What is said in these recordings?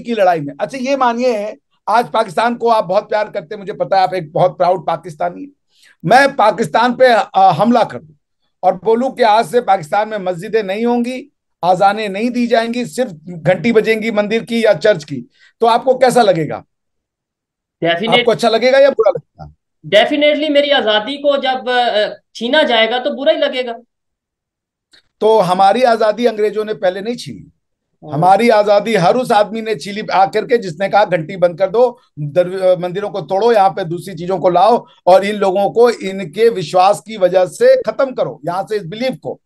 की लड़ाई में अच्छा ये मानिए आज पाकिस्तान को आप बहुत प्यार करते मुझे पता है आप एक बहुत प्राउड पाकिस्तानी मैं पाकिस्तान पे हमला कर दू और बोलूं कि आज से पाकिस्तान में मस्जिदें नहीं होंगी आजाने नहीं दी जाएंगी सिर्फ घंटी बजेंगी मंदिर की या चर्च की तो आपको कैसा लगेगा Definite, आपको अच्छा लगेगा या बुरा लगेगा डेफिनेटली मेरी आजादी को जब छीना जाएगा तो बुरा ही लगेगा तो हमारी आजादी अंग्रेजों ने पहले नहीं छीनी हाँ। हमारी आजादी हर उस आदमी ने छीली आकर के जिसने कहा घंटी बंद कर दो मंदिरों को तोड़ो यहाँ पे दूसरी चीजों को लाओ और इन लोगों को इनके विश्वास की वजह से खत्म करो यहाँ से इस बिलीफ को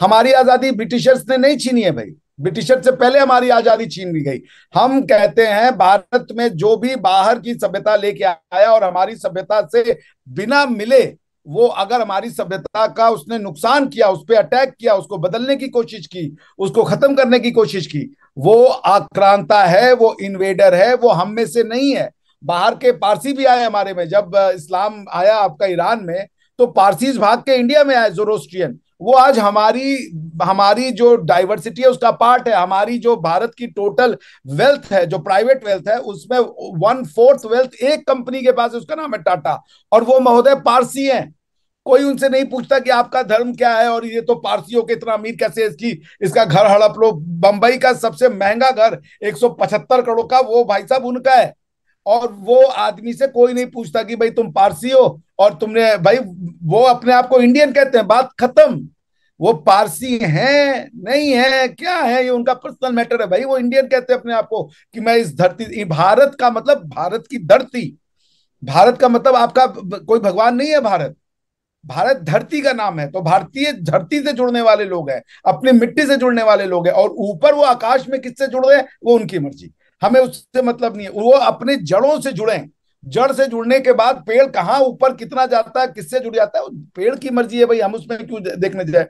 हमारी आजादी ब्रिटिशर्स ने नहीं छीनी है भाई ब्रिटिशर से पहले हमारी आजादी छीन ली गई हम कहते हैं भारत में जो भी बाहर की सभ्यता लेके आया और हमारी सभ्यता से बिना मिले वो अगर हमारी सभ्यता का उसने नुकसान किया उस पर अटैक किया उसको बदलने की कोशिश की उसको खत्म करने की कोशिश की वो आक्रांता है वो इन्वेडर है वो हम में से नहीं है बाहर के पारसी भी आए हमारे में जब इस्लाम आया आपका ईरान में तो पारसीज भाग के इंडिया में आए जोरोस्ट्रियन वो आज हमारी हमारी जो डाइवर्सिटी है उसका पार्ट है हमारी जो भारत की टोटल वेल्थ है जो प्राइवेट वेल्थ है उसमें वन फोर्थ वेल्थ एक कंपनी के पास उसका नाम है टाटा और वो महोदय पारसी हैं कोई उनसे नहीं पूछता कि आपका धर्म क्या है और ये तो पारसियों के इतना अमीर कैसे इसकी इसका घर हड़प लो बंबई का सबसे महंगा घर 175 करोड़ का वो भाई साहब उनका है और वो आदमी से कोई नहीं पूछता कि भाई तुम पारसी हो और तुमने भाई वो अपने आप को इंडियन कहते हैं बात खत्म वो पारसी हैं नहीं है क्या है ये उनका पर्सनल मैटर है भाई वो इंडियन कहते हैं अपने आप को कि मैं इस धरती भारत का मतलब भारत की धरती भारत का मतलब आपका कोई भगवान नहीं है भारत भारत धरती का नाम है तो भारतीय धरती से जुड़ने वाले लोग हैं अपनी मिट्टी से जुड़ने वाले लोग हैं और ऊपर वो आकाश में किससे जुड़ रहे हैं वो उनकी मर्जी हमें उससे मतलब नहीं है वो अपने जड़ों से जुड़े हैं जड़ से जुड़ने के बाद पेड़ कहाँ ऊपर कितना जाता है किससे जुड़ जाता है पेड़ की मर्जी है भाई हम उसमें क्यों देखने जाए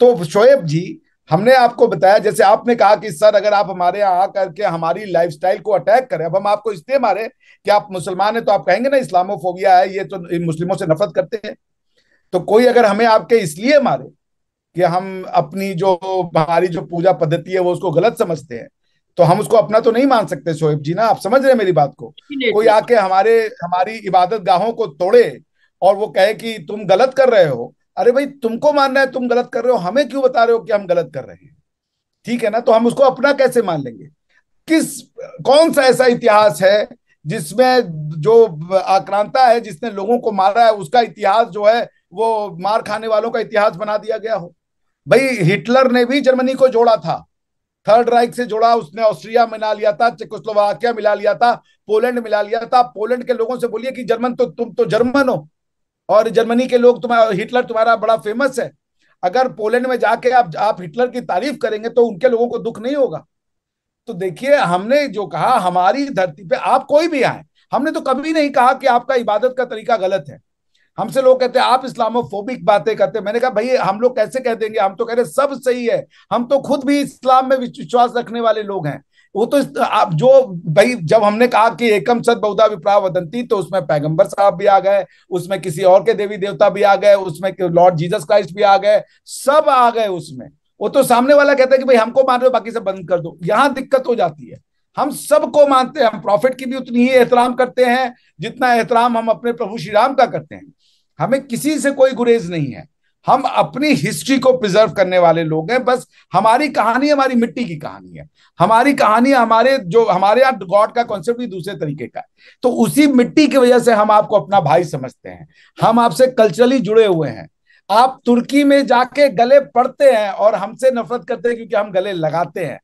तो शोएब जी हमने आपको बताया जैसे आपने कहा कि सर अगर आप हमारे यहाँ आकर के हमारी लाइफस्टाइल को अटैक करें अब हम आपको इसलिए मारे कि आप मुसलमान हैं तो आप कहेंगे ना इस्लामोफोबिया है ये तो मुस्लिमों से नफरत करते हैं तो कोई अगर हमें आपके इसलिए मारे कि हम अपनी जो हमारी जो पूजा पद्धति है वो उसको गलत समझते हैं तो हम उसको अपना तो नहीं मान सकते शोएब जी ना आप समझ रहे हैं मेरी बात को कोई आके हमारे हमारी इबादत गाहों को तोड़े और वो कहे कि तुम गलत कर रहे हो अरे भाई तुमको मानना है तुम गलत कर रहे हो हमें क्यों बता रहे हो कि हम गलत कर रहे हैं ठीक है ना तो हम उसको अपना कैसे मान लेंगे किस कौन सा ऐसा इतिहास है जिसमें जो आक्रांता है जिसने लोगों को मारा है उसका इतिहास जो है वो मार खाने वालों का इतिहास बना दिया गया हो भाई हिटलर ने भी जर्मनी को जोड़ा था थर्ड राइक से जोड़ा उसने ऑस्ट्रिया मिला लिया था चेकोस्लोवाकिया मिला लिया था पोलैंड मिला लिया था पोलैंड के लोगों से बोलिए कि जर्मन तो तुम तो जर्मन हो और जर्मनी के लोग तुम्हारा हिटलर तुम्हारा बड़ा फेमस है अगर पोलैंड में जाके आप आप हिटलर की तारीफ करेंगे तो उनके लोगों को दुख नहीं होगा तो देखिए हमने जो कहा हमारी धरती पे आप कोई भी आए हमने तो कभी नहीं कहा कि आपका इबादत का तरीका गलत है हमसे लोग कहते हैं आप इस्लामोफोबिक बातें करते हैं मैंने कहा भाई हम लोग कैसे कह देंगे हम तो कह रहे सब सही है हम तो खुद भी इस्लाम में विश्वास रखने वाले लोग हैं वो तो आप जो भाई जब हमने कहा कि एकम सद बहुधा विप्रा वदंती तो उसमें पैगंबर साहब भी आ गए उसमें किसी और के देवी देवता भी आ गए उसमें लॉर्ड जीसस क्राइस्ट भी आ गए सब आ गए उसमें वो तो सामने वाला कहता है कि भाई हमको मान रहे हो बाकी सब बंद कर दो यहाँ दिक्कत हो जाती है हम सबको मानते हैं हम प्रॉफिट की भी उतनी ही एहतराम करते हैं जितना एहतराम हम अपने प्रभु श्री राम का करते हैं हमें किसी से कोई गुरेज नहीं है हम अपनी हिस्ट्री को प्रिजर्व करने वाले लोग हैं बस हमारी कहानी हमारी मिट्टी की कहानी है हमारी कहानी हमारे जो हमारे यहाँ गॉड का कॉन्सेप्ट भी दूसरे तरीके का है तो उसी मिट्टी की वजह से हम आपको अपना भाई समझते हैं हम आपसे कल्चरली जुड़े हुए हैं आप तुर्की में जाके गले पड़ते हैं और हमसे नफरत करते हैं क्योंकि हम गले लगाते हैं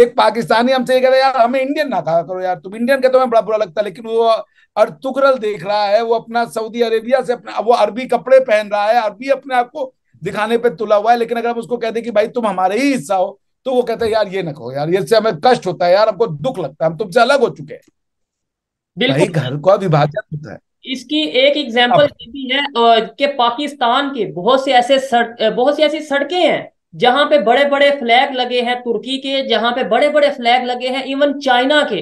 एक पाकिस्तानी हमसे ये कह रहे यार हमें इंडियन ना कहा करो यार तुम इंडियन कहते हो बड़ा बुरा लगता है लेकिन वो और तुकरल देख रहा है वो अपना सऊदी अरेबिया से अपना वो अरबी कपड़े पहन रहा है अरबी अपने आप को दिखाने पे तुला हुआ है लेकिन अगर हम उसको कहते कि भाई तुम हमारे ही हिस्सा हो तो वो कहते हैं यार ये ना कहो यार इससे हमें कष्ट होता है यार हमको दुख लगता है हम तुमसे अलग हो चुके हैं भाई घर का विभाजन होता है इसकी एक एग्जाम्पल ये भी है कि पाकिस्तान के बहुत से ऐसे सड़, बहुत सी ऐसी सड़कें हैं जहां पे बड़े बड़े फ्लैग लगे हैं तुर्की के जहां पे बड़े बड़े फ्लैग लगे हैं इवन चाइना के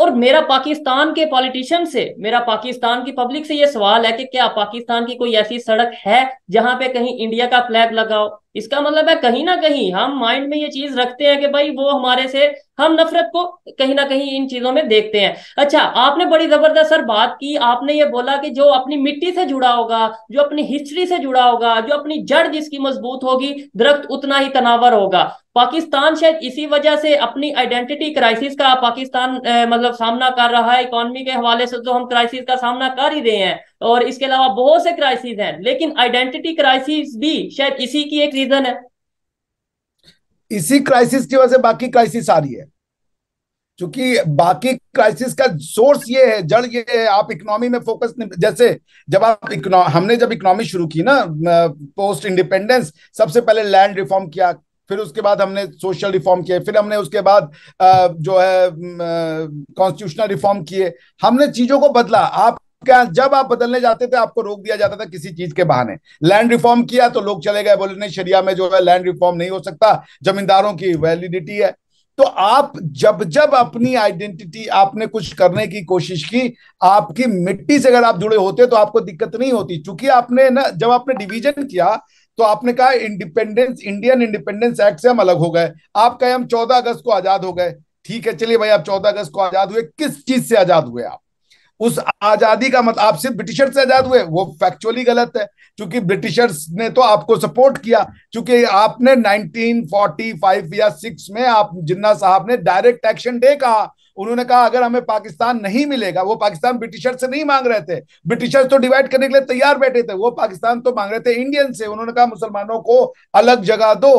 और मेरा पाकिस्तान के पॉलिटिशियन से मेरा पाकिस्तान की पब्लिक से ये सवाल है कि क्या पाकिस्तान की कोई ऐसी सड़क है जहां पे कहीं इंडिया का फ्लैग लगाओ इसका मतलब है कहीं ना कहीं हम माइंड में ये चीज रखते हैं कि भाई वो हमारे से हम नफरत को कहीं ना कहीं इन चीजों में देखते हैं अच्छा आपने बड़ी जबरदस्त सर बात की आपने ये बोला कि जो अपनी मिट्टी से जुड़ा होगा जो अपनी हिस्ट्री से जुड़ा होगा जो अपनी जड़ जिसकी मजबूत होगी दरख्त उतना ही तनावर होगा पाकिस्तान शायद इसी वजह से अपनी आइडेंटिटी क्राइसिस का पाकिस्तान मतलब सामना कर रहा है इकोनॉमी के हवाले से तो हम क्राइसिस का सामना कर ही रहे हैं और इसके अलावा बहुत से क्राइसिस हैं लेकिन आइडेंटिटी क्राइसिस भी शायद इसी की एक रीजन है इसी क्राइसिस की वजह से बाकी क्राइसिस आ रही है क्योंकि बाकी क्राइसिस का सोर्स ये है जड़ ये है आप इकोनॉमी में फोकस जैसे जब आप हमने जब इकोनॉमी शुरू की ना पोस्ट इंडिपेंडेंस सबसे पहले लैंड रिफॉर्म किया फिर उसके बाद हमने सोशल रिफॉर्म किए फिर हमने उसके बाद जो है कॉन्स्टिट्यूशनल रिफॉर्म किए हमने चीजों को बदला आप क्या जब आप बदलने जाते थे आपको रोक दिया जाता था किसी चीज के बहाने लैंड रिफॉर्म किया तो लोग चले गए बोले नहीं शरिया में जो है लैंड रिफॉर्म नहीं हो सकता जमींदारों की वैलिडिटी है तो आप जब जब अपनी आइडेंटिटी आपने कुछ करने की कोशिश की आपकी मिट्टी से अगर आप जुड़े होते तो आपको दिक्कत नहीं होती चूंकि आपने ना जब आपने डिवीजन किया तो आपने कहा इंडिपेंडेंस इंडियन इंडिपेंडेंस एक्ट से हम अलग हो गए आप कहे हम चौदह अगस्त को आजाद हो गए ठीक है चलिए भाई आप चौदह अगस्त को आजाद हुए किस चीज से आजाद हुए आप उस आजादी का मतलब आप सिर्फ ब्रिटिशर्स से आजाद हुए वो फैक्चुअली गलत है क्योंकि ब्रिटिशर्स ने तो आपको सपोर्ट किया क्योंकि आपने 1945 या 6 में आप जिन्ना साहब ने डायरेक्ट एक्शन डे कहा उन्होंने कहा अगर हमें पाकिस्तान नहीं मिलेगा वो पाकिस्तान ब्रिटिशर्स से नहीं मांग रहे थे ब्रिटिशर्स तो डिवाइड करने के लिए तैयार बैठे थे वो पाकिस्तान तो मांग रहे थे इंडियन से उन्होंने कहा मुसलमानों को अलग जगह दो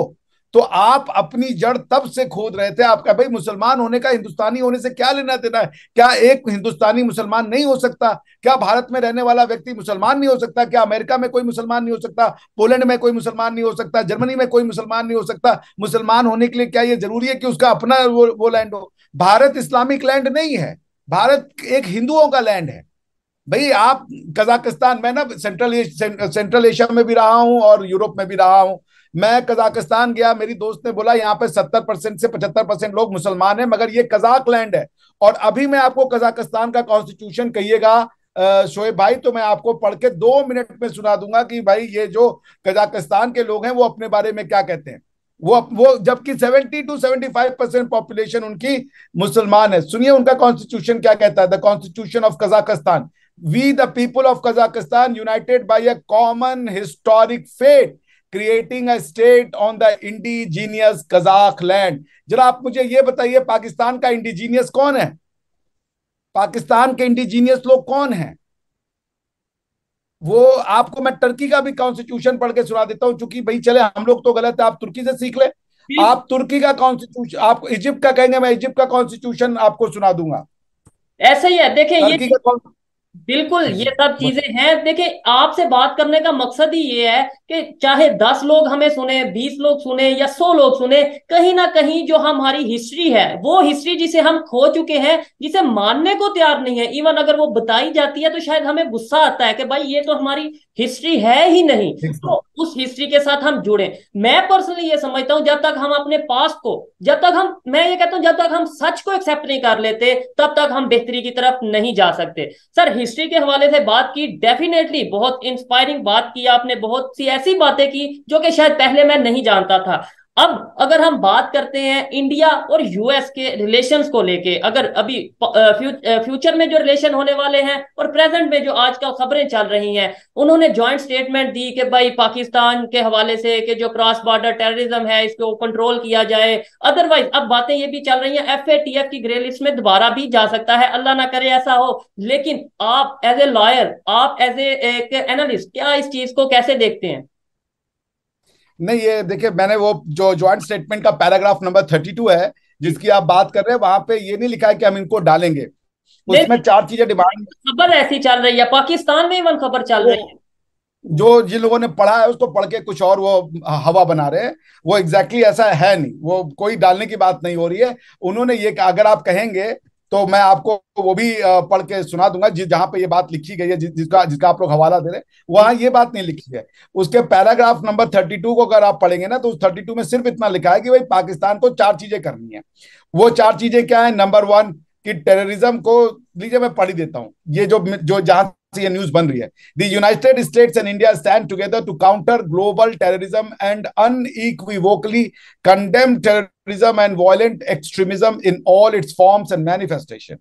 तो आप अपनी जड़ तब से खोद रहे थे आपका भाई मुसलमान होने का हिंदुस्तानी होने से क्या लेना देना है क्या एक हिंदुस्तानी मुसलमान नहीं हो सकता क्या भारत में रहने वाला व्यक्ति मुसलमान नहीं हो सकता क्या अमेरिका में कोई मुसलमान नहीं हो सकता पोलैंड में कोई मुसलमान नहीं हो सकता जर्मनी में कोई मुसलमान नहीं हो सकता मुसलमान होने के लिए क्या ये जरूरी है कि उसका अपना वो, वो लैंड हो भारत इस्लामिक लैंड नहीं है भारत एक हिंदुओं का लैंड है भाई आप कजाकिस्तान में ना सेंट्रल सेंट्रल एशिया में भी रहा हूं और यूरोप में भी रहा हूं मैं कजाकिस्तान गया मेरी दोस्त ने बोला यहाँ पे सत्तर परसेंट से पचहत्तर परसेंट लोग मुसलमान हैं मगर ये कजाक लैंड है और अभी मैं आपको कजाकिस्तान का कॉन्स्टिट्यूशन कहिएगा शोएब भाई तो मैं आपको पढ़ के दो मिनट में सुना दूंगा कि भाई ये जो कजाकिस्तान के लोग हैं वो अपने बारे में क्या कहते हैं वो वो जबकि seventy two seventy five percent population उनकी मुसलमान है सुनिए उनका कॉन्स्टिट्यूशन क्या कहता है the constitution of Kazakhstan we the people of Kazakhstan united by a common historic fate creating a state on the indigenous Kazakh land जरा आप मुझे ये बताइए पाकिस्तान का इंडिजीनियस कौन है पाकिस्तान के इंडिजीनियस लोग कौन हैं वो आपको मैं तुर्की का भी कॉन्स्टिट्यूशन पढ़ के सुना देता हूं चूंकि भाई चले हम लोग तो गलत है आप तुर्की से सीख ले आप तुर्की का कॉन्स्टिट्यूशन आप इजिप्ट का कहेंगे मैं इजिप्ट का कॉन्स्टिट्यूशन आपको सुना दूंगा ऐसा ही है देखिए ये बिल्कुल ये हम्म। सब चीजें हैं देखिए आपसे बात करने का मकसद ही ये है कि चाहे दस लोग हमें सुने बीस लोग सुने या सौ लोग सुने कहीं ना कहीं जो हमारी हिस्ट्री है वो हिस्ट्री जिसे हम खो चुके हैं जिसे मानने को तैयार नहीं है इवन अगर वो बताई जाती है तो शायद हमें गुस्सा आता है कि भाई ये तो हमारी हिस्ट्री है ही नहीं तो उस हिस्ट्री के साथ हम जुड़े मैं पर्सनली ये समझता हूं जब तक हम अपने पास्ट को जब तक हम मैं ये कहता हूं जब तक हम सच को एक्सेप्ट नहीं कर लेते तब तक हम बेहतरी की तरफ नहीं जा सकते सर हिस्ट्री के हवाले से बात की डेफिनेटली बहुत इंस्पायरिंग बात की आपने बहुत सी ऐसी बातें की जो कि शायद पहले मैं नहीं जानता था अब अगर हम बात करते हैं इंडिया और यूएस के रिलेशंस को लेके अगर अभी फ्यूचर में जो रिलेशन होने वाले हैं और प्रेजेंट में जो आजकल खबरें चल रही हैं उन्होंने जॉइंट स्टेटमेंट दी कि भाई पाकिस्तान के हवाले से कि जो क्रॉस बॉर्डर टेररिज्म है इसको कंट्रोल किया जाए अदरवाइज अब बातें ये भी चल रही हैं एफ की ग्रे लिस्ट में दोबारा भी जा सकता है अल्लाह ना करे ऐसा हो लेकिन आप एज ए लॉयर आप एज ए एनालिस्ट क्या इस चीज को कैसे देखते हैं नहीं ये देखिए मैंने वो जो ज्वाइंट स्टेटमेंट का पैराग्राफ नंबर थर्टी टू है जिसकी आप बात कर रहे हैं वहां पे ये नहीं लिखा है कि हम इनको डालेंगे उसमें चार चीजें डिमांड खबर ऐसी चल रही है पाकिस्तान में वन खबर चल रही है जो जिन लोगों ने पढ़ा है उसको पढ़ के कुछ और वो हवा बना रहे हैं वो एग्जैक्टली exactly ऐसा है नहीं वो कोई डालने की बात नहीं हो रही है उन्होंने ये अगर आप कहेंगे तो मैं आपको वो भी पढ़ के सुना दूंगा जिस जहां पे ये बात लिखी गई है जि, जिसका जिसका आप लोग हवाला दे रहे हैं वहां ये बात नहीं लिखी है उसके पैराग्राफ नंबर थर्टी टू को अगर आप पढ़ेंगे ना तो उस थर्टी टू में सिर्फ इतना लिखा है कि भाई पाकिस्तान को चार चीजें करनी है वो चार चीजें क्या है नंबर वन कि टेररिज्म को लीजिए मैं पढ़ ही देता हूँ ये जो जो जहां ये न्यूज बन रही है the United States and India stand together to counter global terrorism and unequivocally condemn terrorism and violent extremism in all its forms and manifestation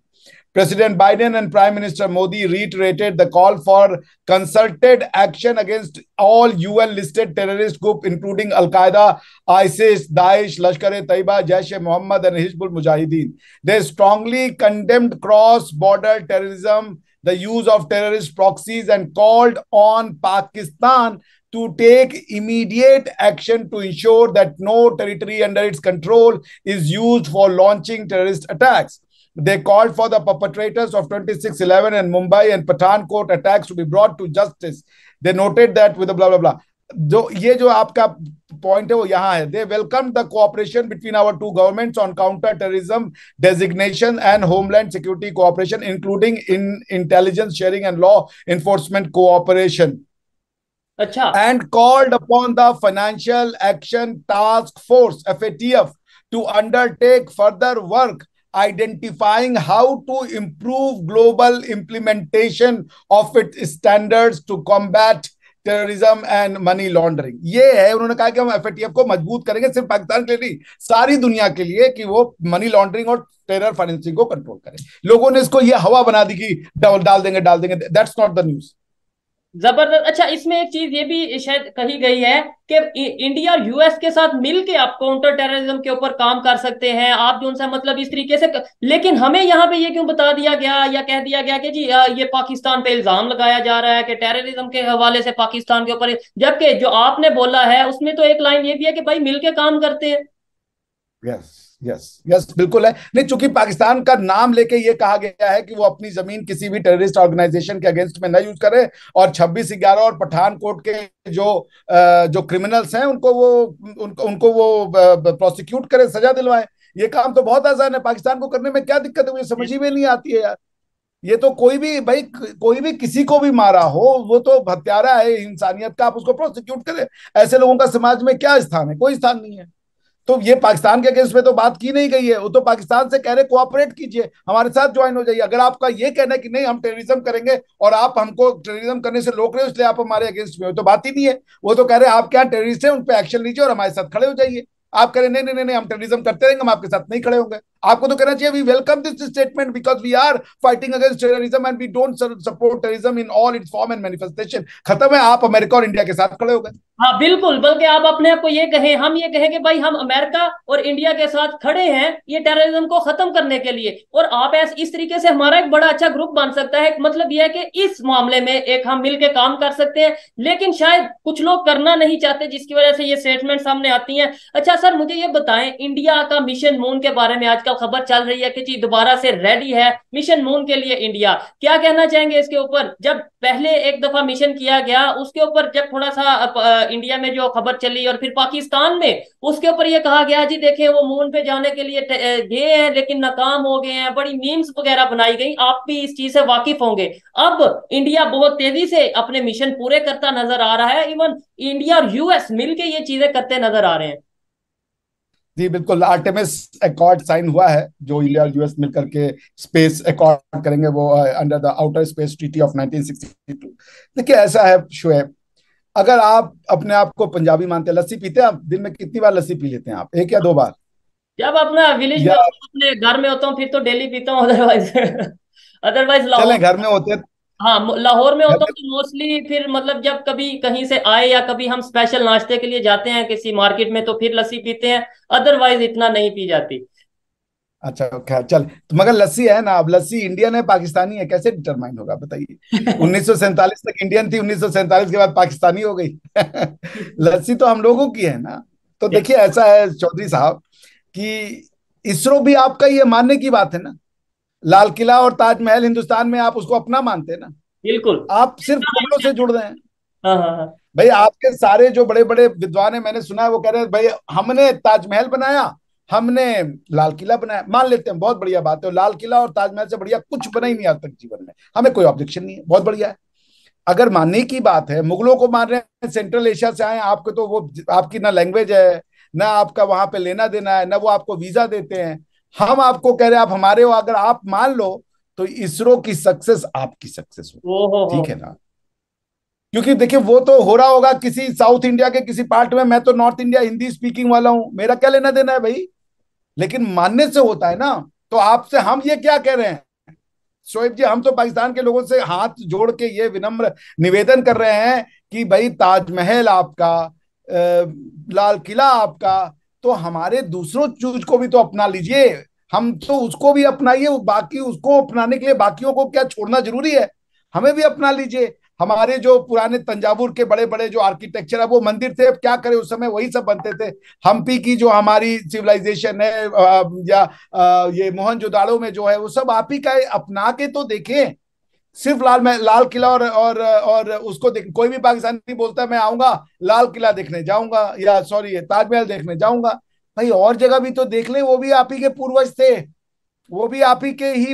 President Biden and Prime Minister Modi reiterated the call for concerted action against all UN listed terrorist groups, including Al Qaeda, ISIS, Daesh, Lashkar e Taiba, Jaish e Muhammad, and Hizbul Mujahideen. They strongly condemned cross border terrorism the use of terrorist proxies and called on Pakistan to take immediate action to ensure that no territory under its control is used for launching terrorist attacks. They called for the perpetrators of 2611 and Mumbai and Pathankot attacks to be brought to justice. They noted that with a blah, blah, blah. जो ये जो आपका point है वो यहाँ है they welcome the cooperation between our two governments on counter terrorism designation and homeland security cooperation including in intelligence sharing and law enforcement cooperation अच्छा and called upon the financial action task force F to undertake further work identifying how to improve global implementation of its standards to combat terrorism and money laundering ये है उन्होंने कहा कि हम F को मजबूत करेंगे सिर्फ पाकिस्तान के लिए नहीं सारी दुनिया के लिए कि वो मनी लॉन्ड्रिंग और टेरर फाइनेंसिंग को कंट्रोल करें लोगों ने इसको ये हवा बना दी कि डाल देंगे डाल देंगे दैट्स नॉट द न्यूज़ जबरदस्त अच्छा इसमें एक चीज ये भी शायद कही गई है कि इंडिया और यूएस के साथ मिलके आप काउंटर टेररिज्म के ऊपर काम कर सकते हैं आप जो उनसे मतलब इस तरीके से लेकिन हमें यहाँ पे ये क्यों बता दिया गया या कह दिया गया कि जी ये पाकिस्तान पे इल्जाम लगाया जा रहा है कि टेररिज्म के हवाले से पाकिस्तान के ऊपर जबकि जो आपने बोला है उसमें तो एक लाइन ये भी है कि भाई मिलकर काम करते हैं यस यस यस बिल्कुल है नहीं चूंकि पाकिस्तान का नाम लेके ये कहा गया है कि वो अपनी जमीन किसी भी टेररिस्ट ऑर्गेनाइजेशन के अगेंस्ट में न यूज करे और छब्बीस ग्यारह और पठानकोट के जो जो क्रिमिनल्स हैं उनको वो उनको उनको वो प्रोसिक्यूट करे सजा दिलवाए ये काम तो बहुत आसान है पाकिस्तान को करने में क्या दिक्कत है मुझे समझ ही में नहीं आती है यार ये तो कोई भी भाई कोई भी किसी को भी मारा हो वो तो हत्यारा है इंसानियत का आप उसको प्रोसिक्यूट करें ऐसे लोगों का समाज में क्या स्थान है कोई स्थान नहीं है तो ये पाकिस्तान के अगेंस्ट में तो बात की नहीं गई है वो तो पाकिस्तान से कह रहे कोऑपरेट कीजिए हमारे साथ ज्वाइन हो जाइए अगर आपका ये कहना है कि नहीं हम टेररिज्म करेंगे और आप हमको टेररिज्म करने से रोक रहे हो इसलिए आप हमारे अगेंस्ट में हो तो बात ही नहीं है वो तो कह रहे आप क्या टेररिस्ट है उन पर एक्शन लीजिए और हमारे साथ खड़े हो जाइए आप कह रहे नहीं नहीं नहीं हम टेररिज्म करते रहेंगे हम आपके साथ नहीं खड़े होंगे आपको तो कहना चाहिए we welcome this statement because we are fighting against terrorism and we don't support terrorism in all its form and manifestation खत्म है आप अमेरिका और इंडिया के साथ खड़े हो गए हाँ बिल्कुल बल्कि आप अपने आप को ये कहें हम ये कहें कि भाई हम अमेरिका और इंडिया के साथ खड़े हैं ये टेररिज्म को खत्म करने के लिए और आप ऐसे इस तरीके से हमारा एक बड़ा अच्छा ग्रुप बन सकता है मतलब यह है कि इस मामले में एक हम मिलकर काम कर सकते हैं लेकिन शायद कुछ लोग करना नहीं चाहते जिसकी वजह से ये स्टेटमेंट सामने आती है अच्छा सर मुझे ये बताएं इंडिया का मिशन मून के बारे में आज तो खबर चल रही है कि जी दोबारा से रेडी है मिशन मून के लिए इंडिया क्या कहना चाहेंगे इसके ऊपर जब पहले एक दफा मिशन किया गया उसके ऊपर जब थोड़ा सा इंडिया में जो खबर चली और फिर पाकिस्तान में उसके ऊपर ये कहा गया जी देखें वो मून पे जाने के लिए गए हैं लेकिन नाकाम हो गए हैं बड़ी मीम्स वगैरह बनाई गई आप भी इस चीज से वाकिफ होंगे अब इंडिया बहुत तेजी से अपने मिशन पूरे करता नजर आ रहा है इवन इंडिया और यूएस मिलकर ये चीजें करते नजर आ रहे हैं जी बिल्कुल आर्टेमिस अकॉर्ड साइन हुआ है जो इंडिया और यूएस मिलकर के स्पेस अकॉर्ड करेंगे वो under the outer space treaty of 1962 देखिए ऐसा है शुएब अगर आप अपने आप को पंजाबी मानते हैं लस्सी पीते हैं आप दिन में कितनी बार लस्सी पी लेते हैं आप एक या दो बार जब अपना विलेज में अपने घर में होता हूँ फिर तो डेली पीता हूँ अदरवाइज अदरवाइज घर में होते हैं हाँ लाहौर में होता हूँ मोस्टली तो फिर मतलब जब कभी कहीं से आए या कभी हम स्पेशल नाश्ते के लिए जाते हैं किसी मार्केट में तो फिर लस्सी पीते हैं अदरवाइज इतना नहीं पी जाती अच्छा खैर चल तो मगर लस्सी है ना अब लस्सी इंडियन है पाकिस्तानी है कैसे डिटरमाइन होगा बताइए उन्नीस तक इंडियन थी उन्नीस के बाद पाकिस्तानी हो गई लस्सी तो हम लोगों की है ना तो देखिए ऐसा है चौधरी साहब कि इसरो भी आपका ये मानने की बात है ना लाल किला और ताजमहल हिंदुस्तान में आप उसको अपना मानते हैं ना बिल्कुल आप सिर्फ मुगलों से जुड़ रहे हैं हाँ, हाँ, हाँ। भाई आपके सारे जो बड़े बड़े विद्वान है मैंने सुना है वो कह रहे हैं भाई हमने ताजमहल बनाया हमने लाल किला बनाया मान लेते हैं बहुत बढ़िया बात है लाल किला और ताजमहल से बढ़िया कुछ बना ही नहीं आज तक जीवन में हमें कोई ऑब्जेक्शन नहीं है बहुत बढ़िया है अगर मानने की बात है मुगलों को मान रहे हैं सेंट्रल एशिया से आए आपके तो वो आपकी ना लैंग्वेज है ना आपका वहां पे लेना देना है ना वो आपको वीजा देते हैं हम आपको कह रहे हैं आप हमारे हो अगर आप मान लो तो इसरो की सक्सेस आपकी सक्सेस हो ठीक है ना क्योंकि देखिए वो तो हो रहा होगा किसी साउथ इंडिया के किसी पार्ट में मैं तो नॉर्थ इंडिया हिंदी स्पीकिंग वाला हूं मेरा क्या लेना देना है भाई लेकिन मानने से होता है ना तो आपसे हम ये क्या कह रहे हैं शोएब जी हम तो पाकिस्तान के लोगों से हाथ जोड़ के ये विनम्र निवेदन कर रहे हैं कि भाई ताजमहल आपका लाल किला आपका तो हमारे दूसरों चूज को भी तो अपना लीजिए हम तो उसको भी अपनाइए बाकी उसको अपनाने के लिए बाकियों को क्या छोड़ना जरूरी है हमें भी अपना लीजिए हमारे जो पुराने तंजावुर के बड़े बड़े जो आर्किटेक्चर है वो मंदिर थे क्या करें उस समय वही सब बनते थे हम्पी की जो हमारी सिविलाइजेशन है या ये मोहनजोदाड़ो में जो है वो सब आप ही का अपना के तो देखें सिर्फ लाल मैं लाल किला और और और उसको देख कोई भी पाकिस्तानी बोलता है मैं आऊंगा लाल किला देखने जाऊंगा या सॉरी ताजमहल देखने जाऊंगा भाई और जगह भी तो देख ले वो भी आप ही के पूर्वज थे वो भी आप ही के ही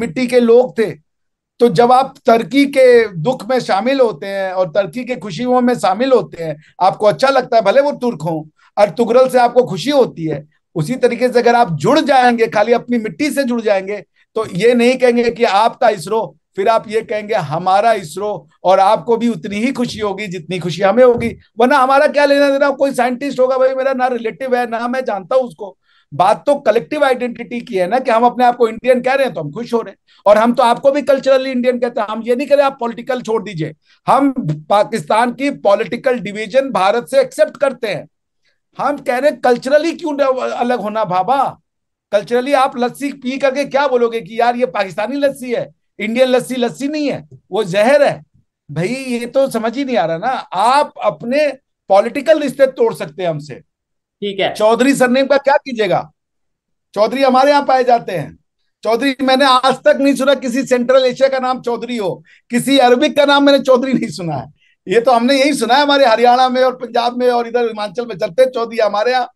मिट्टी के लोग थे तो जब आप टर्की के दुख में शामिल होते हैं और टर्की के खुशियों में शामिल होते हैं आपको अच्छा लगता है भले वो तुर्क हों और तुगरल से आपको खुशी होती है उसी तरीके से अगर आप जुड़ जाएंगे खाली अपनी मिट्टी से जुड़ जाएंगे तो ये नहीं कहेंगे कि आपका इसरो फिर आप ये कहेंगे हमारा इसरो और आपको भी उतनी ही खुशी होगी जितनी खुशी हमें होगी वरना हमारा क्या लेना देना कोई साइंटिस्ट होगा भाई मेरा ना रिलेटिव है ना मैं जानता हूं उसको बात तो कलेक्टिव आइडेंटिटी की है ना कि हम अपने आप को इंडियन कह रहे हैं तो हम खुश हो रहे हैं और हम तो आपको भी कल्चरली इंडियन कहते हैं हम ये नहीं कह रहे आप पॉलिटिकल छोड़ दीजिए हम पाकिस्तान की पॉलिटिकल डिवीजन भारत से एक्सेप्ट करते हैं हम कह रहे कल्चरली क्यों अलग होना भाबा कल्चरली आप लस्सी पी करके क्या बोलोगे कि यार ये पाकिस्तानी लस्सी है इंडियन लस्सी लस्सी नहीं है वो जहर है भाई ये तो समझ ही नहीं आ रहा ना आप अपने पॉलिटिकल रिश्ते तोड़ सकते हैं हमसे ठीक है चौधरी सरनेम का क्या कीजिएगा चौधरी हमारे यहाँ पाए जाते हैं चौधरी मैंने आज तक नहीं सुना किसी सेंट्रल एशिया का नाम चौधरी हो किसी अरबिक का नाम मैंने चौधरी नहीं सुना है ये तो हमने यही सुना है हमारे हरियाणा में और पंजाब में और इधर हिमाचल में चलते चौधरी हमारे यहाँ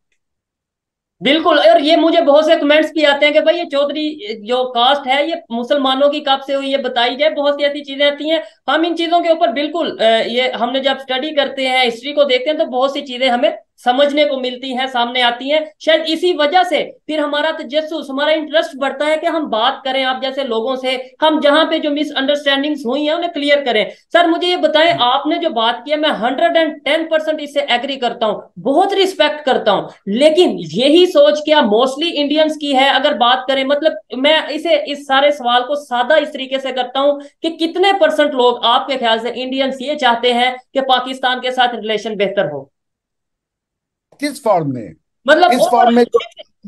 बिल्कुल और ये मुझे बहुत से कमेंट्स भी आते हैं कि भाई ये चौधरी जो कास्ट है ये मुसलमानों की कब से हुई ये बताई जाए बहुत सी ऐसी चीजें आती हैं हम इन चीजों के ऊपर बिल्कुल ये हमने जब स्टडी करते हैं हिस्ट्री को देखते हैं तो बहुत सी चीजें हमें समझने को मिलती हैं सामने आती हैं शायद इसी वजह से फिर हमारा तजस्स तो हमारा इंटरेस्ट बढ़ता है कि हम बात करें आप जैसे लोगों से हम जहां पे जो मिसअंडरस्टैंडिंग्स हुई हैं उन्हें क्लियर करें सर मुझे ये बताएं आपने जो बात किया मैं हंड्रेड एंड टेन परसेंट इससे एग्री करता हूँ बहुत रिस्पेक्ट करता हूं लेकिन यही सोच क्या मोस्टली इंडियंस की है अगर बात करें मतलब मैं इसे इस सारे सवाल को सादा इस तरीके से करता हूं कि कितने परसेंट लोग आपके ख्याल से इंडियंस ये चाहते हैं कि पाकिस्तान के साथ रिलेशन बेहतर हो किस फॉर्म में मतलब किस फॉर्म में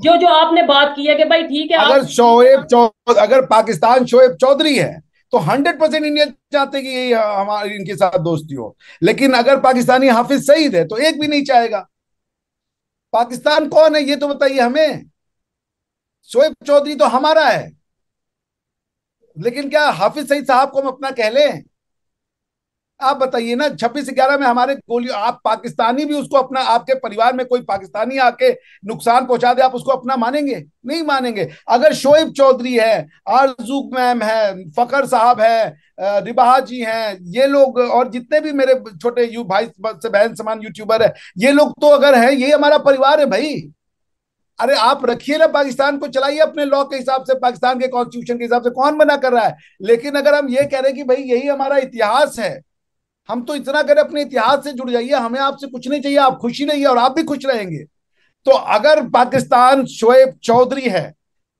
जो जो आपने बात की है कि भाई ठीक है अगर शोएब अगर पाकिस्तान शोएब चौधरी है तो हंड्रेड परसेंट इंडिया चाहते कि यही हमारी इनके साथ दोस्ती हो लेकिन अगर पाकिस्तानी हाफिज सईद है तो एक भी नहीं चाहेगा पाकिस्तान कौन है ये तो बताइए हमें शोएब चौधरी तो हमारा है लेकिन क्या हाफिज सईद साहब को हम अपना कह लें आप बताइए ना छब्बीस ग्यारह में हमारे गोली आप पाकिस्तानी भी उसको अपना आपके परिवार में कोई पाकिस्तानी आके नुकसान पहुंचा दे आप उसको अपना मानेंगे नहीं मानेंगे अगर शोएब चौधरी है आरजू मैम है फकर साहब है रिबाहा जी हैं ये लोग और जितने भी मेरे छोटे यू भाई से बहन समान यूट्यूबर है ये लोग तो अगर है ये हमारा परिवार है भाई अरे आप रखिए ना पाकिस्तान को चलाइए अपने लॉ के हिसाब से पाकिस्तान के कॉन्स्टिट्यूशन के हिसाब से कौन मना कर रहा है लेकिन अगर हम ये कह रहे हैं कि भाई यही हमारा इतिहास है हम तो इतना करें अपने इतिहास से जुड़ जाइए हमें आपसे कुछ नहीं चाहिए आप खुशी रहिए और आप भी खुश रहेंगे तो अगर पाकिस्तान शोएब चौधरी है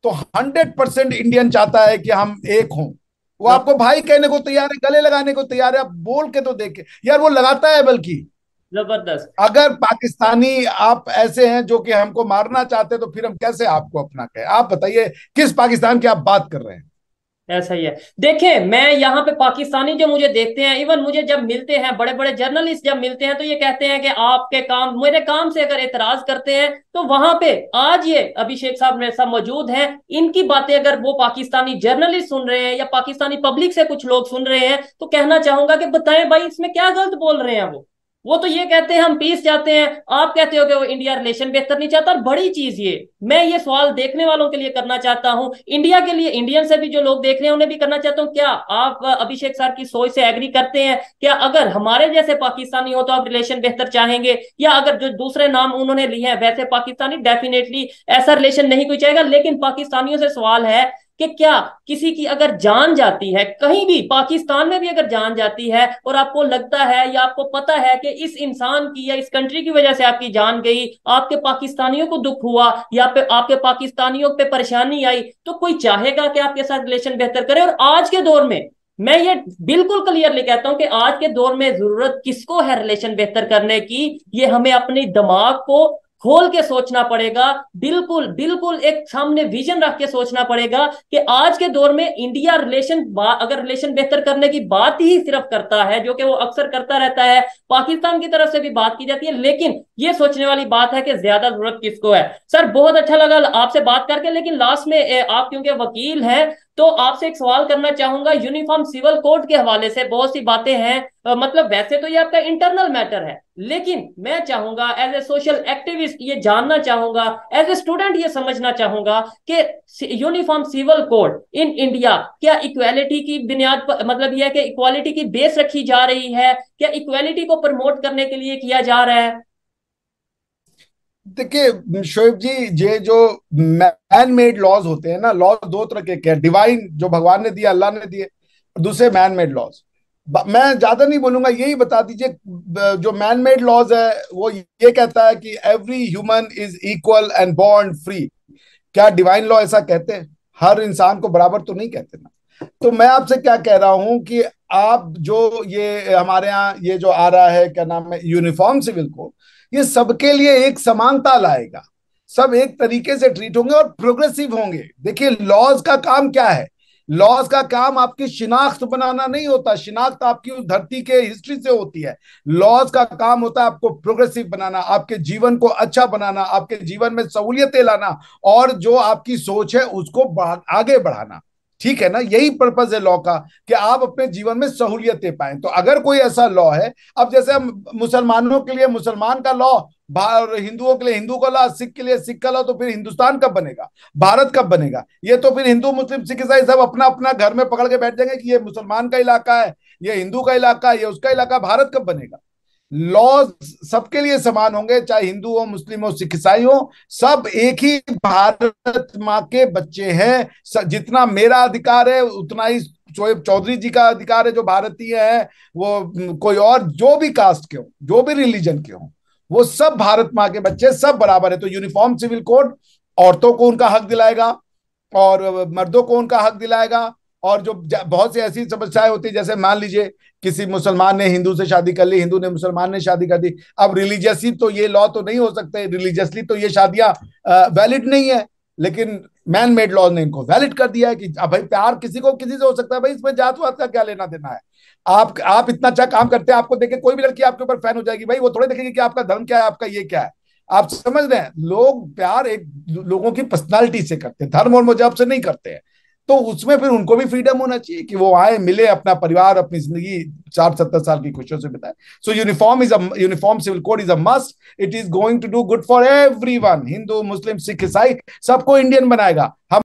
तो हंड्रेड परसेंट इंडियन चाहता है कि हम एक हों वो तो- आपको भाई कहने को तैयार है गले लगाने को तैयार है आप बोल के तो देखे यार वो लगाता है बल्कि जबरदस्त अगर पाकिस्तानी आप ऐसे हैं जो कि हमको मारना चाहते हैं तो फिर हम कैसे आपको अपना कहें आप बताइए किस पाकिस्तान की आप बात कर रहे हैं ऐसा ही है देखें मैं यहाँ पे पाकिस्तानी जो मुझे देखते हैं इवन मुझे जब मिलते हैं बड़े बड़े जर्नलिस्ट जब मिलते हैं तो ये कहते हैं कि आपके काम मेरे काम से अगर एतराज करते हैं तो वहां पे आज ये अभिषेक साहब मेरे साथ मौजूद हैं इनकी बातें अगर वो पाकिस्तानी जर्नलिस्ट सुन रहे हैं या पाकिस्तानी पब्लिक से कुछ लोग सुन रहे हैं तो कहना चाहूंगा कि बताएं भाई इसमें क्या गलत बोल रहे हैं वो वो तो ये कहते हैं हम पीस जाते हैं आप कहते हो कि वो इंडिया रिलेशन बेहतर नहीं चाहता और बड़ी चीज ये मैं ये सवाल देखने वालों के लिए करना चाहता हूं इंडिया के लिए इंडियन से भी जो लोग देख रहे हैं उन्हें भी करना चाहता हूं क्या आप अभिषेक सर की सोच से एग्री करते हैं क्या अगर हमारे जैसे पाकिस्तानी हो तो आप रिलेशन बेहतर चाहेंगे या अगर जो दूसरे नाम उन्होंने लिए हैं वैसे पाकिस्तानी डेफिनेटली ऐसा रिलेशन नहीं कोई चाहेगा लेकिन पाकिस्तानियों से सवाल है कि क्या किसी की अगर जान जाती है कहीं भी पाकिस्तान में भी अगर जान जाती है और आपको लगता है या आपको पता है कि इस इंसान की या इस कंट्री की वजह से आपकी जान गई आपके पाकिस्तानियों को दुख हुआ या पे आपके पाकिस्तानियों पे परेशानी आई तो कोई चाहेगा कि आपके साथ रिलेशन बेहतर करे और आज के दौर में मैं ये बिल्कुल क्लियरली कहता हूं कि आज के दौर में जरूरत किसको है रिलेशन बेहतर करने की ये हमें अपने दिमाग को खोल के सोचना पड़ेगा बिल्कुल बिल्कुल एक सामने विजन रख के सोचना पड़ेगा कि आज के दौर में इंडिया रिलेशन अगर रिलेशन बेहतर करने की बात ही सिर्फ करता है जो कि वो अक्सर करता रहता है पाकिस्तान की तरफ से भी बात की जाती है लेकिन ये सोचने वाली बात है कि ज्यादा जरूरत किसको है सर बहुत अच्छा लगा आपसे बात करके लेकिन लास्ट में आप क्योंकि वकील हैं तो आपसे एक सवाल करना चाहूंगा यूनिफॉर्म सिविल कोड के हवाले से बहुत सी बातें हैं मतलब वैसे तो ये आपका इंटरनल मैटर है लेकिन मैं चाहूंगा एज ए सोशल एक्टिविस्ट ये जानना चाहूंगा एज ए स्टूडेंट ये समझना चाहूंगा कि uniform civil code in India क्या इक्वालिटी की बुनियाद पर मतलब यह है कि इक्वालिटी की बेस रखी जा रही है क्या इक्वालिटी को प्रमोट करने के लिए किया जा रहा है देखिए शोएब जी ये जो मैन मेड लॉज होते हैं ना लॉज दो तरह के क्या डिवाइन जो भगवान ने दिया अल्लाह ने दिए दूसरे मैन मेड लॉज मैं ज्यादा नहीं बोलूंगा यही बता दीजिए जो मैन मेड लॉज है वो ये कहता है कि every human is equal and born free क्या डिवाइन लॉ ऐसा कहते हैं हर इंसान को बराबर तो नहीं कहते ना तो मैं आपसे क्या कह रहा हूं कि आप जो ये हमारे यहाँ ये जो आ रहा है क्या नाम है यूनिफॉर्म सिविल को ये सबके लिए एक समानता लाएगा सब एक तरीके से ट्रीट होंगे और प्रोग्रेसिव होंगे देखिए लॉज का काम क्या है लॉज का काम आपकी शिनाख्त बनाना नहीं होता शिनाख्त आपकी उस धरती के हिस्ट्री से होती है लॉज का काम होता है आपको प्रोग्रेसिव बनाना आपके जीवन को अच्छा बनाना आपके जीवन में सहूलियतें लाना और जो आपकी सोच है उसको आगे बढ़ाना ठीक है ना यही पर्पज है लॉ का कि आप अपने जीवन में सहूलियत दे पाए तो अगर कोई ऐसा लॉ है अब जैसे हम मुसलमानों के लिए मुसलमान का लॉ हिंदुओं के लिए हिंदू का लॉ सिख के लिए सिख का लॉ तो फिर हिंदुस्तान कब बनेगा भारत कब बनेगा ये तो फिर हिंदू मुस्लिम सिख ईसाई सब अपना अपना घर में पकड़ के बैठ जाएंगे कि ये मुसलमान का इलाका है ये हिंदू का इलाका है ये उसका इलाका भारत कब बनेगा लॉज सबके लिए समान होंगे चाहे हिंदू हो मुस्लिम हो सिख ईसाई हो सब एक ही भारत माँ के बच्चे हैं जितना मेरा अधिकार है उतना ही शोएब चौधरी जी का अधिकार है जो भारतीय है वो कोई और जो भी कास्ट के हो जो भी रिलीजन के हो वो सब भारत माँ के बच्चे सब बराबर है तो यूनिफॉर्म सिविल कोड औरतों को उनका हक दिलाएगा और मर्दों को उनका हक दिलाएगा और जो बहुत सी ऐसी समस्याएं होती जैसे मान लीजिए किसी मुसलमान ने हिंदू से शादी कर ली हिंदू ने मुसलमान ने शादी कर दी अब रिलीजियसली तो ये लॉ तो नहीं हो सकते रिलीजियसली तो ये शादियां वैलिड नहीं है लेकिन मैन मेड लॉ ने इनको वैलिड कर दिया है कि अब भाई प्यार किसी को किसी से हो सकता है भाई इसमें जात वात का क्या लेना देना है आप आप इतना अच्छा काम करते हैं आपको देखे कोई भी लड़की आपके ऊपर फैन हो जाएगी भाई वो थोड़े देखेंगे कि आपका धर्म क्या है आपका ये क्या है आप समझ रहे हैं लोग प्यार एक लोगों की पर्सनालिटी से करते हैं धर्म और मजहब से नहीं करते हैं तो उसमें फिर उनको भी फ्रीडम होना चाहिए कि वो आए मिले अपना परिवार अपनी जिंदगी चार सत्तर साल की खुशियों से बिताए so uniform is uniform civil code is a must it is going to do good for everyone Hindu Muslim Sikh ईसाई सबको इंडियन बनाएगा हम